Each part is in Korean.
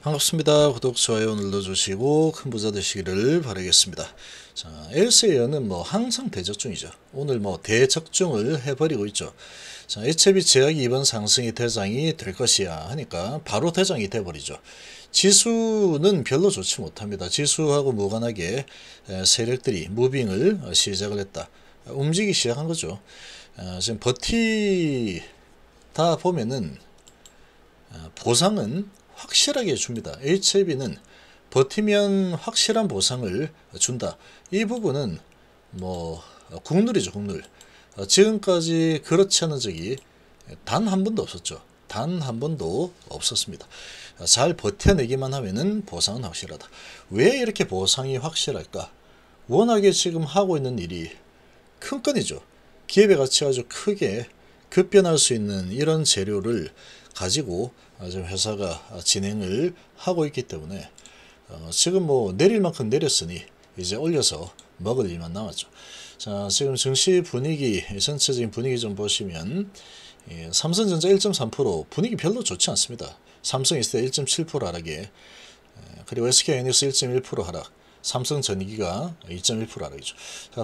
반갑습니다. 구독, 좋아요 눌러주시고 큰 부자 되시기를 바라겠습니다. 자, LCA는 뭐 항상 대적중이죠. 오늘 뭐 대적중을 해버리고 있죠. 자, HB 제약이 이번 상승이 대장이 될 것이야 하니까 바로 대장이 돼버리죠. 지수는 별로 좋지 못합니다. 지수하고 무관하게 세력들이 무빙을 시작을 했다. 움직이 시작한 거죠. 아, 지금 버티다 보면은 아, 보상은 확실하게 줍니다. HIV는 버티면 확실한 보상을 준다. 이 부분은 뭐 국룰이죠, 국룰. 어, 지금까지 그렇지 않은 적이 단 한 번도 없었죠. 단 한 번도 없었습니다. 어, 잘 버텨내기만 하면 보상은 확실하다. 왜 이렇게 보상이 확실할까? 워낙에 지금 하고 있는 일이 큰 건이죠. 기업의 가치가 아주 크게 급변할 수 있는 이런 재료를 가지고 지금 회사가 진행을 하고 있기 때문에 어, 지금 뭐 내릴 만큼 내렸으니 이제 올려서 먹을 일만 남았죠. 자 지금 증시 분위기 전체적인 분위기 좀 보시면 예, 삼성전자 1.3% 분위기 별로 좋지 않습니다. 삼성 있을 때1.7% 하락에 예, 그리고 SK하이닉스 1.1% 하락 삼성 전기가 2.1% 하락이죠.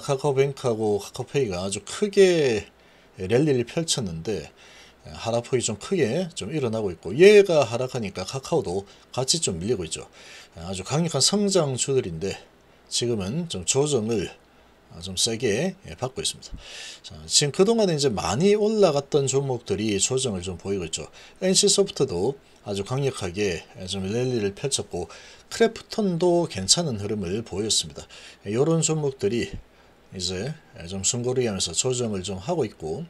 카카오뱅크하고 카카오페이가 아주 크게 랠리를 펼쳤는데 하락폭이 좀 크게 좀 일어나고 있고 얘가 하락하니까 카카오도 같이 좀 밀리고 있죠. 아주 강력한 성장주들인데 지금은 좀 조정을 좀 세게 예, 받고 있습니다. 자, 지금 그동안에 이제 많이 올라갔던 종목들이 조정을 좀 보이고 있죠. NC소프트도 아주 강력하게 좀 랠리를 펼쳤고 크래프톤도 괜찮은 흐름을 보였습니다. 이런 종목들이 이제 좀 숨고르게 하면서 조정을 좀 하고 있고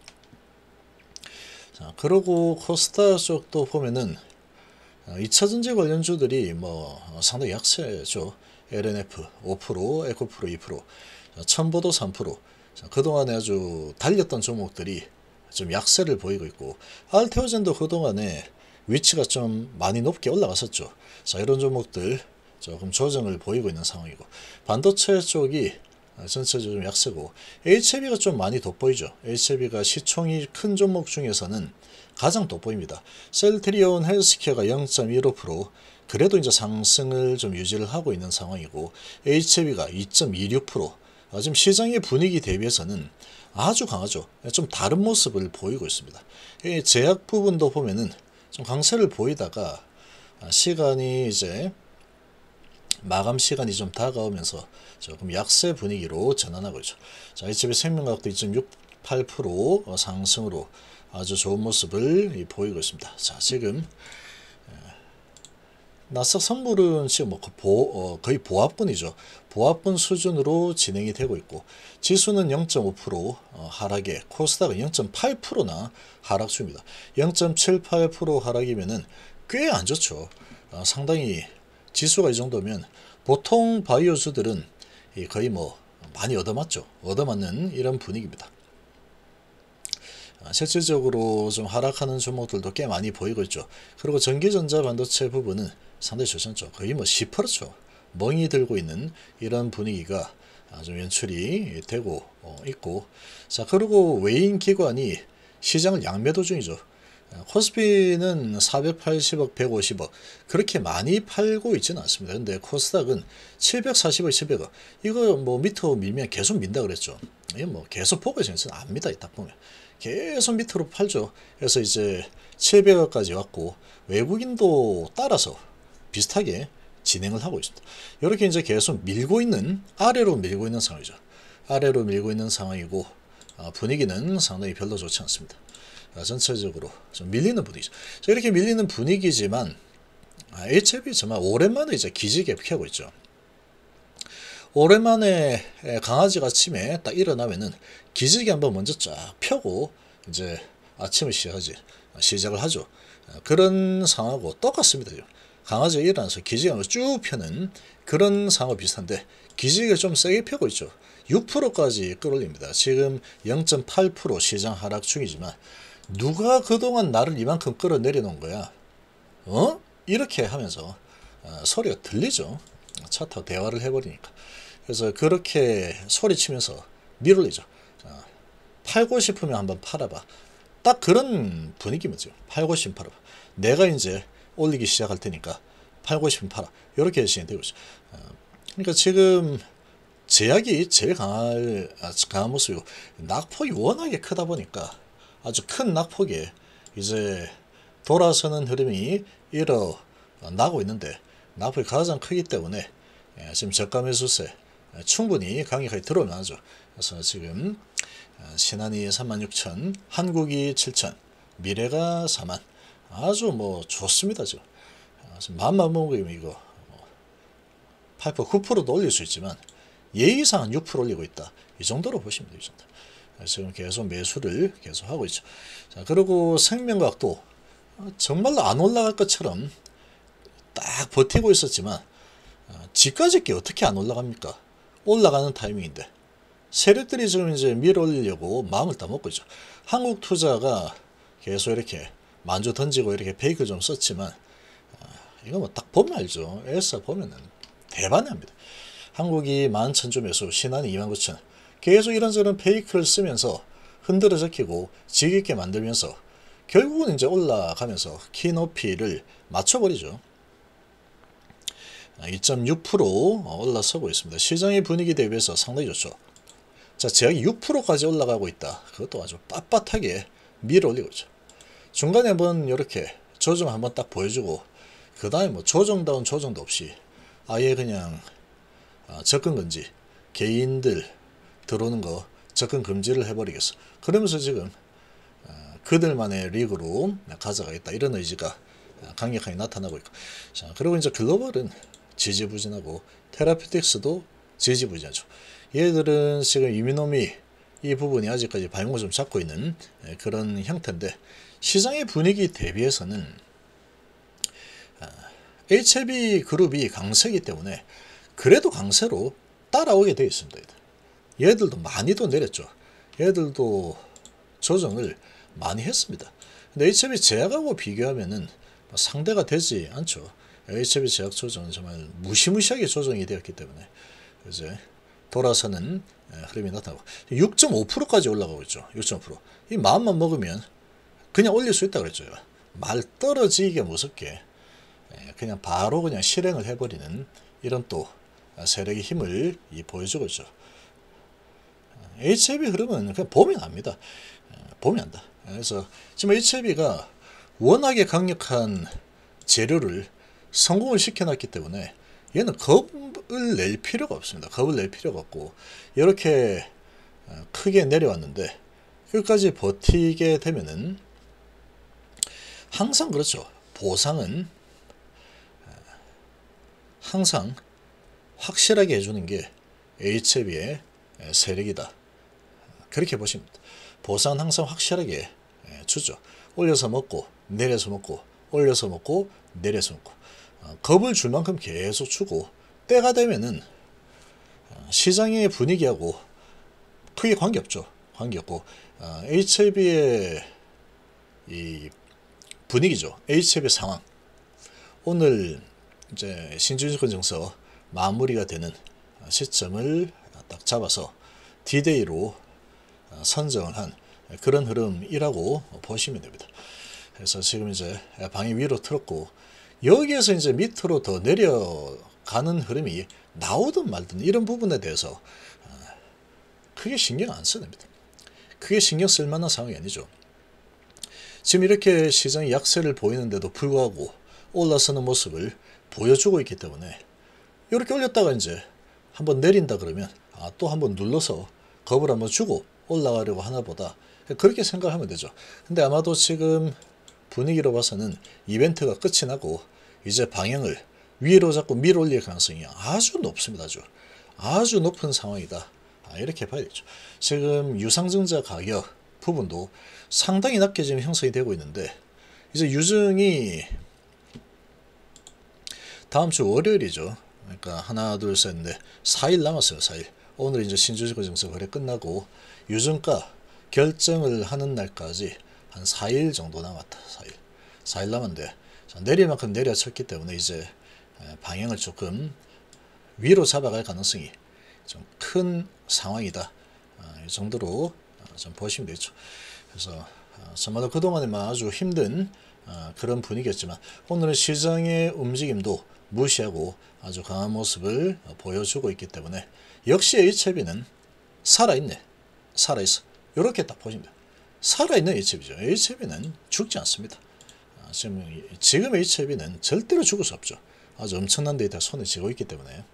자, 그러고 코스타 쪽도 보면은 2차전지 어, 관련주들이 뭐 어, 상당히 약세죠. LNF 5%, 에코프로 2%, 천보도 3%. 자, 그동안에 아주 달렸던 종목들이 좀 약세를 보이고 있고 알테오젠도 그동안에 위치가 좀 많이 높게 올라갔었죠. 자 이런 종목들 조금 조정을 보이고 있는 상황이고 반도체 쪽이 전체적으로 좀 약세고 HLB가 좀 많이 돋보이죠. HLB가 시총이 큰 종목 중에서는 가장 돋보입니다. 셀트리온 헬스케어가 0.15% 그래도 이제 상승을 좀 유지를 하고 있는 상황이고 HLB가 2.26% 아, 지금 시장의 분위기 대비해서는 아주 강하죠. 좀 다른 모습을 보이고 있습니다. 제약 부분도 보면은 좀 강세를 보이다가 아, 시간이 이제 마감 시간이 좀 다가오면서 조금 약세 분위기로 전환하고 있죠. 자, 이 집의 생명가도2.68% 어, 상승으로 아주 좋은 모습을 보이고 있습니다. 자, 지금 나스 선물은 지금 뭐 보, 어, 거의 보합분이죠. 보합분 수준으로 진행이 되고 있고 지수는 0.5% 어, 하락에 코스닥은 0.8%나 하락 중입니다. 0.78%하락이면꽤안 좋죠. 어, 상당히 지수가 이 정도면 보통 바이오주들은 거의 뭐 많이 얻어맞죠. 얻어맞는 이런 분위기입니다. 아, 실질적으로 좀 하락하는 종목들도 꽤 많이 보이고 있죠. 그리고 전기전자 반도체 부분은 상당히 좋죠. 거의 뭐 10% 멍이 들고 있는 이런 분위기가 아, 좀 연출이 되고 어, 있고 자 그리고 외인 기관이 시장을 양매도 중이죠. 코스피는 480억, 150억 그렇게 많이 팔고 있지는 않습니다. 그런데 코스닥은 740억, 700억 이거 뭐 밑으로 밀면 계속 민다 그랬죠. 이게 뭐 계속 보고 있으면 압니다. 이따 보면 계속 밑으로 팔죠. 그래서 이제 700억까지 왔고 외국인도 따라서 비슷하게 진행을 하고 있습니다. 이렇게 이제 계속 밀고 있는 아래로 밀고 있는 상황이죠. 아래로 밀고 있는 상황이고 아, 분위기는 상당히 별로 좋지 않습니다. 아, 전체적으로 좀 밀리는 분위기죠. 이렇게 밀리는 분위기지만 HB 아, 정말 오랜만에 이제 기지개 펴고 있죠. 오랜만에 강아지가 아침에 딱 일어나면은 기지개 한번 먼저 쫙 펴고 이제 아침을 시작하지 시작을 하죠. 그런 상하고 똑같습니다. 강아지가 일어나서 기지개를 쭉 펴는 그런 상황 비슷한데 기지개좀 세게 펴고 있죠. 6%까지 끌어올립니다. 지금 0.8% 시장 하락 중이지만 누가 그동안 나를 이만큼 끌어내려 놓은 거야? 어? 이렇게 하면서 어, 소리가 들리죠. 차 타고 대화를 해버리니까. 그래서 그렇게 소리치면서 밀어올리죠. 팔고 싶으면 한번 팔아봐. 딱 그런 분위기면서 팔고 싶으면 팔아봐. 내가 이제 올리기 시작할 테니까 팔고 싶으면 팔아. 이렇게 진행되고 있죠. 어, 그러니까 지금 제약이 제일 강할, 아, 강한 모습이고 낙폭이 워낙에 크다 보니까 아주 큰 낙폭에 이제 돌아서는 흐름이 일어나고 있는데 낙폭이 가장 크기 때문에 예, 지금 저가 매수세 예, 충분히 강력하게 들어오면 하죠. 그래서 지금 아, 신한이 36,000, 한국이 7,000, 미래가 4만 아주 뭐 좋습니다. 지금, 아, 지금 마음만 먹으면 이거 8%, 뭐 9%도 올릴 수 있지만 예의상 한6% 올리고 있다. 이 정도로 보시면 되죠. 지금 계속 매수를 계속 하고 있죠. 자, 그리고 생명각도 어, 정말로 안 올라갈 것처럼 딱 버티고 있었지만 지까지 어, 게 어떻게 안 올라갑니까? 올라가는 타이밍인데 세력들이 지금 이제 밀어올리려고 마음을 다먹고 있죠. 한국 투자가 계속 이렇게 만주 던지고 이렇게 페이크 좀 썼지만 어, 이거 뭐 딱 보면 알죠. 에서 보면은 대반합니다. 한국이 11,000점에서 신한이 29,000 계속 이런저런 페이크를 쓰면서 흔들어 적히고 지겹게 만들면서 결국은 이제 올라가면서 키 높이를 맞춰버리죠. 2.6% 올라서고 있습니다. 시장의 분위기 대비해서 상당히 좋죠. 자, 제약이 6%까지 올라가고 있다. 그것도 아주 빳빳하게 밀어 올리고 있죠. 중간에 한번 이렇게 조정 한번 딱 보여주고 그 다음에 뭐 조정다운 조정도 없이 아예 그냥 아, 접근 금지 개인들 들어오는 거 접근 금지를 해버리겠어. 그러면서 지금 아, 그들만의 리그로 가져가겠다 이런 의지가 강력하게 나타나고 있고 자 그리고 이제 글로벌은 지지부진하고 테라피틱스도 지지부진하죠. 얘들은 지금 이민노이이 부분이 아직까지 발목을 좀 잡고 있는 예, 그런 형태인데 시장의 분위기 대비해서는 아, HB 그룹이 강세기 때문에 그래도 강세로 따라오게 되어 있습니다. 얘들도 많이도 내렸죠. 얘들도 조정을 많이 했습니다. 근데 HB e 제약하고 비교하면은 뭐 상대가 되지 않죠. HB e 제약 조정은 정말 무시무시하게 조정이 되었기 때문에 이제 돌아서는 흐름이 나타나고 6.5%까지 올라가고 있죠. 6.5%. 이 마음만 먹으면 그냥 올릴 수 있다 그랬죠. 말 떨어지게 무섭게 그냥 바로 그냥 실행을 해버리는 이런 또 세력의 힘을 보여주고 있죠. HIB 흐름은 그냥 봄이 납니다. 예, 봄이 난다. 그래서 지금 HIB가 워낙에 강력한 재료를 성공을 시켜놨기 때문에 얘는 겁을 낼 필요가 없습니다. 겁을 낼 필요가 없고 이렇게 어, 크게 내려왔는데 끝까지 버티게 되면은 항상 그렇죠. 보상은 어, 항상 확실하게 해주는 게 HB의 세력이다. 그렇게 보십니다. 보상은 항상 확실하게 주죠. 올려서 먹고 내려서 먹고 올려서 먹고 내려서 먹고 어, 겁을 줄 만큼 계속 주고 때가 되면은 어, 시장의 분위기하고 크게 관계없죠. 관계없고 어, HB의 이 분위기죠. h b 상황 오늘 이제 신준권 정서 마무리가 되는 시점을 딱 잡아서 디데이로 어, 선정을 한 그런 흐름이라고 보시면 됩니다. 그래서 지금 이제 방이 위로 틀었고 여기에서 이제 밑으로 더 내려가는 흐름이 나오든 말든 이런 부분에 대해서 어, 크게 신경 안 써야 니다 크게 신경 쓸 만한 상황이 아니죠. 지금 이렇게 시장 약세를 보이는데도 불구하고 올라서는 모습을 보여주고 있기 때문에 이렇게 올렸다가 이제 한번 내린다 그러면 아, 또 한번 눌러서 겁을 한번 주고 올라가려고 하나 보다 그렇게 생각하면 되죠 근데 아마도 지금 분위기로 봐서는 이벤트가 끝이 나고 이제 방향을 위로 잡고 밀어올릴 가능성이 아주 높습니다 아주 아주 높은 상황이다 아, 이렇게 봐야겠죠 지금 유상증자 가격 부분도 상당히 낮게 지금 형성이 되고 있는데 이제 유증이 다음 주 월요일이죠 그러니까 하나 둘 셋인데 4일 남았어요. 4일. 오늘 이제 신주식 증서 거래 끝나고 유증가 결정을 하는 날까지 한 4일 정도 남았다. 4일. 4일 남았는데 내릴 만큼 내려쳤기 때문에 이제 방향을 조금 위로 잡아갈 가능성이 좀 큰 상황이다. 아, 이 정도로 아, 좀 보시면 되죠. 그래서 정말로 아, 그동안에만 뭐 아주 힘든 아, 그런 분위기였지만 오늘은 시장의 움직임도 무시하고 아주 강한 모습을 보여주고 있기 때문에 역시 H채비는 살아있네. 살아있어. 이렇게 딱 보시면 돼 살아있는 H채비죠. H채비는 죽지 않습니다. 아, 지금, 지금 H채비는 절대로 죽을 수 없죠. 아주 엄청난 데이터 손에 쥐고 있기 때문에